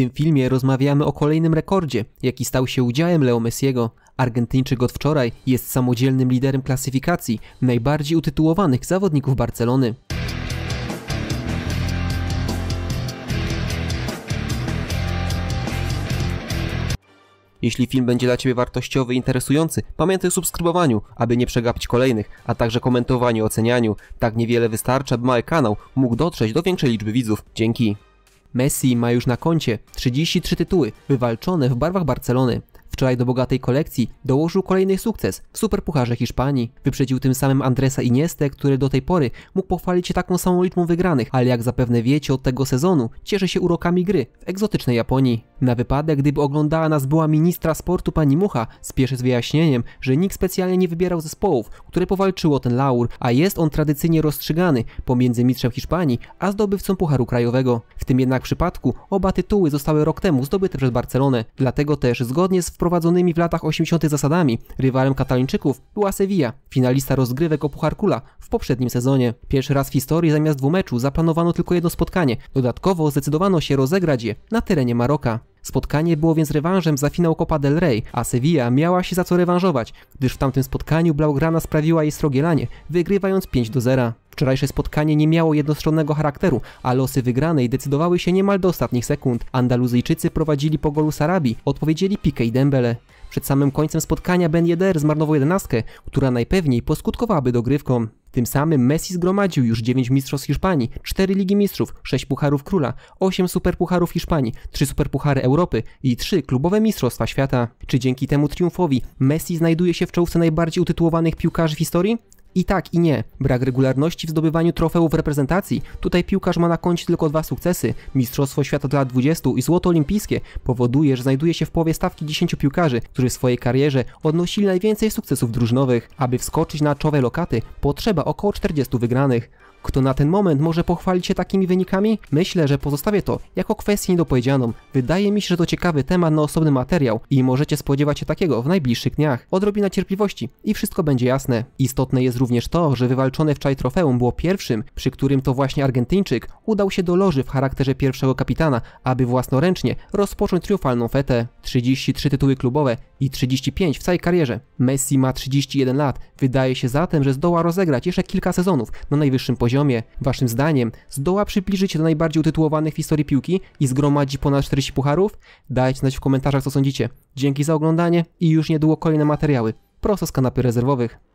tym filmie rozmawiamy o kolejnym rekordzie, jaki stał się udziałem Leo Messiego. Argentyńczyk od wczoraj jest samodzielnym liderem klasyfikacji najbardziej utytułowanych zawodników Barcelony. Jeśli film będzie dla Ciebie wartościowy i interesujący, pamiętaj o subskrybowaniu, aby nie przegapić kolejnych, a także komentowaniu i ocenianiu. Tak niewiele wystarcza, by mały kanał mógł dotrzeć do większej liczby widzów. Dzięki. Messi ma już na koncie 33 tytuły wywalczone w barwach Barcelony. Wczoraj do bogatej kolekcji dołożył kolejny sukces w Superpucharze Hiszpanii. Wyprzedził tym samym Andresa Iniestę, który do tej pory mógł pochwalić się taką samą liczbą wygranych, ale jak zapewne wiecie od tego sezonu, cieszy się urokami gry w egzotycznej Japonii. Na wypadek, gdyby oglądała nas była ministra sportu pani Mucha, spieszę z wyjaśnieniem, że nikt specjalnie nie wybierał zespołów, które powalczyło ten laur, a jest on tradycyjnie rozstrzygany pomiędzy mistrzem Hiszpanii a zdobywcą Pucharu Krajowego. W tym jednak przypadku oba tytuły zostały rok temu zdobyte przez Barcelonę. Dlatego też, zgodnie z wprowadzonymi w latach 80. zasadami, rywalem katalończyków była Sevilla, finalista rozgrywek o Puchar Kula w poprzednim sezonie. Pierwszy raz w historii zamiast dwóch meczu zaplanowano tylko jedno spotkanie, dodatkowo zdecydowano się rozegrać je na terenie Maroka. Spotkanie było więc rewanżem za finał Copa del Rey, a Sevilla miała się za co rewanżować, gdyż w tamtym spotkaniu Blaugrana sprawiła jej lanie, wygrywając 5 do 0. Wczorajsze spotkanie nie miało jednostronnego charakteru, a losy wygranej decydowały się niemal do ostatnich sekund. Andaluzyjczycy prowadzili po golu Sarabi, odpowiedzieli Pique i Dembele. Przed samym końcem spotkania Ben Yedder zmarnował jedenastkę, która najpewniej poskutkowałaby dogrywką. Tym samym Messi zgromadził już 9 mistrzostw Hiszpanii, 4 Ligi Mistrzów, 6 Pucharów Króla, 8 Superpucharów Hiszpanii, 3 Superpuchary Europy i 3 klubowe Mistrzostwa Świata. Czy dzięki temu triumfowi Messi znajduje się w czołówce najbardziej utytułowanych piłkarzy w historii? I tak, i nie. Brak regularności w zdobywaniu trofeów reprezentacji. Tutaj piłkarz ma na koncie tylko dwa sukcesy. Mistrzostwo Świata dla 20 i złoto olimpijskie powoduje, że znajduje się w połowie stawki 10 piłkarzy, którzy w swojej karierze odnosili najwięcej sukcesów drużynowych. Aby wskoczyć na czołe lokaty, potrzeba około 40 wygranych. Kto na ten moment może pochwalić się takimi wynikami? Myślę, że pozostawię to jako kwestię niedopowiedzianą. Wydaje mi się, że to ciekawy temat na osobny materiał i możecie spodziewać się takiego w najbliższych dniach. Odrobina cierpliwości i wszystko będzie jasne. Istotne jest również to, że wywalczone wczoraj trofeum było pierwszym, przy którym to właśnie Argentyńczyk udał się do loży w charakterze pierwszego kapitana, aby własnoręcznie rozpocząć triumfalną fetę. 33 tytuły klubowe i 35 w całej karierze. Messi ma 31 lat, wydaje się zatem, że zdoła rozegrać jeszcze kilka sezonów na najwyższym poziomie. Waszym zdaniem zdoła przybliżyć się do najbardziej utytułowanych w historii piłki i zgromadzi ponad 40 pucharów? Dajcie znać w komentarzach co sądzicie. Dzięki za oglądanie i już niedługo kolejne materiały prosto z kanapy rezerwowych.